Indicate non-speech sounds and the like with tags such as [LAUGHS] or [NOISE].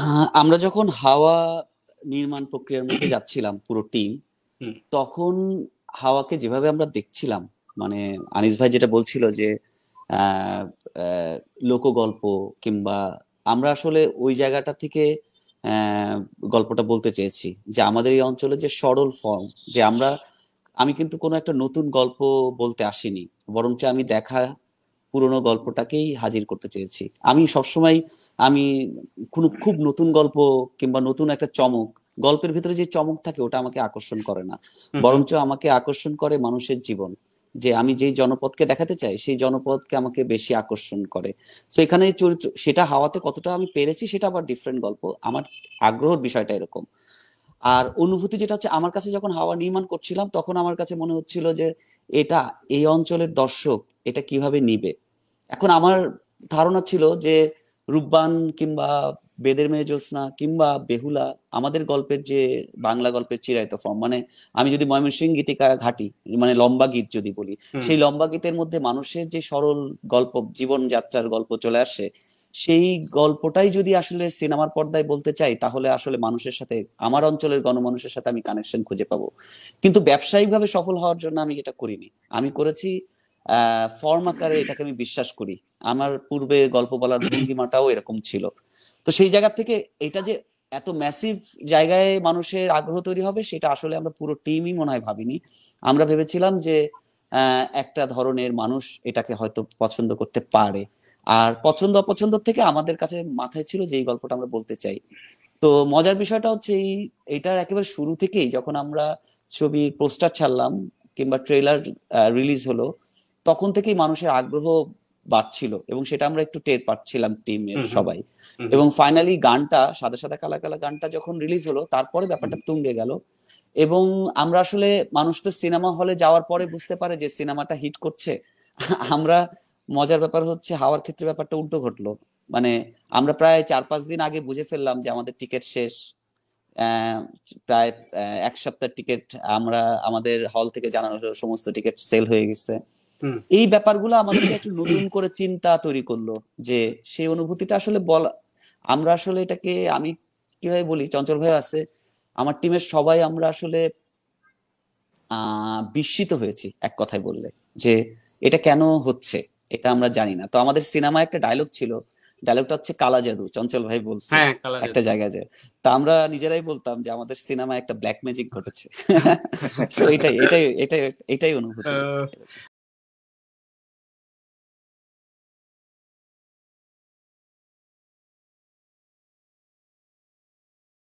হ্যাঁ, আমরা যখন হাওয়া নির্মাণ প্রক্রিয়ার মধ্যে যাচ্ছিলাম পুরো টিম তখন হাওয়াকে যেভাবে আমরা দেখছিলাম মানে আনিস ভাই যেটা বলছিল যে লোকগল্প কিংবা আমরা আসলে ওই জায়গাটা থেকে গল্পটা বলতে চেয়েছি যে আমাদের এই অঞ্চলে যে সরল ফর্ম যে আমরা আমি কিন্তু কোনো একটা নতুন গল্প বলতে আসিনি বরঞ্চ আমি দেখা পুরনো গল্পটাকেই হাজির করতে চেয়েছি আমি সবসময় আমি কোনো খুব নতুন গল্প কিংবা নতুন একটা চমক গল্পের ভিতরে যে চমক থাকে ওটা আমাকে আকর্ষণ করে না বরঞ্চ আমাকে আকর্ষণ করে মানুষের জীবন যে আমি যেই জনপদকে দেখাতে চাই সেই জনপদকে আমাকে বেশি আকর্ষণ করে তো এখানে চরিত্র সেটা হাওয়াতে কতটা আমি পেরেছি সেটা আবার ডিফারেন্ট গল্প আমার আগ্রহের বিষয়টা এরকম আর অনুভূতি যেটা হচ্ছে আমার কাছে যখন হাওয়া নির্মাণ করছিলাম তখন আমার কাছে মনে হচ্ছিল যে এটা এই অঞ্চলের দর্শক এটা কিভাবে নিবে এখন আমার ধারণা ছিল যে রূপবান কিংবা বেদের মেয়ে জ্যোৎস্না কিংবা বেহুলা আমাদের গল্পের যে বাংলা গল্পের চিরায়ত ফর্ম মানে আমি যদি ময়মনসিং গীতিকা ঘাটি মানে লম্বা গীত যদি বলি সেই লম্বা গীতের মধ্যে মানুষের যে সরল গল্প জীবন যাত্রার গল্প চলে আসে সেই গল্পটাই যদি আসলে সিনেমার পর্দায় বলতে চাই তাহলে আসলে মানুষের সাথে আমার অঞ্চলের গণমানুষের সাথে আমি কানেকশন খুঁজে পাবো কিন্তু ব্যবসায়িকভাবে সফল হওয়ার জন্য আমি এটা করিনি আমি করেছি ফর্ম আকারে এটাকে আমি বিশ্বাস করি আমার পূর্বে গল্প বলার ভঙ্গিমাটাও এরকম ছিল তো সেই জায়গা থেকে এটা যে এত ম্যাসিভ জায়গায় মানুষের আগ্রহ তৈরি হবে সেটা আসলে আমরা পুরো টিমই মনে হয় ভাবিনি আমরা ভেবেছিলাম যে একটা ধরনের মানুষ এটাকে হয়তো পছন্দ করতে পারে আর পছন্দ অপছন্দ থেকে আমাদের কাছে মাথায় ছিল যে এই গল্পটা আমরা বলতে চাই তো মজার বিষয়টা হচ্ছে এই এটার একেবারে শুরু থেকেই যখন আমরা ছবির পোস্টার ছাড়লাম কিংবা ট্রেলার রিলিজ হলো তখন থেকেই মানুষের আগ্রহ বাড়ছিল এবং সেটা আমরা একটু টের পাচ্ছিলাম টিমের সবাই এবং ফাইনালি গানটা সাদা সাদা কালা কালা গানটা যখন রিলিজ হলো তারপরে ব্যাপারটা তুঙ্গে গেল এবং আমরা আসলে মানুষ তো সিনেমা হলে যাওয়ার পরে বুঝতে পারে যে সিনেমাটা হিট করছে [LAUGHS] আমরা মজার ব্যাপার হচ্ছে হাওয়ার ক্ষেত্রে ব্যাপারটা উল্টো ঘটলো মানে আমরা প্রায় চার পাঁচ দিন আগে বুঝে ফেললাম যে আমাদের টিকিট শেষ প্রায় এক সপ্তাহ টিকিট আমরা আমাদের হল থেকে জানানো সমস্ত টিকিট সেল হয়ে গেছে এই ব্যাপারগুলো আমাদেরকে একটু নতুন করে চিন্তা তৈরি করলো যে সেই অনুভূতিটা আসলে বলা আমরা আসলে এটাকে আমি কিভাবে বলি চঞ্চল ভাই আছে আমার টিমের সবাই আমরা আসলে বিস্মিত হয়েছি এক কথায় বললে যে এটা কেন হচ্ছে এটা আমরা জানি না তো আমাদের সিনেমায় একটা ডায়লগ ছিল ডায়লগটা হচ্ছে কালা জাদু চঞ্চল ভাই বলছে হ্যাঁ, একটা জায়গায় যে তা আমরা নিজেরাই বলতাম যে আমাদের সিনেমায় একটা ব্ল্যাক ম্যাজিক ঘটেছে [LAUGHS] এটাই এটাই এটাই এটাই অনুভূতি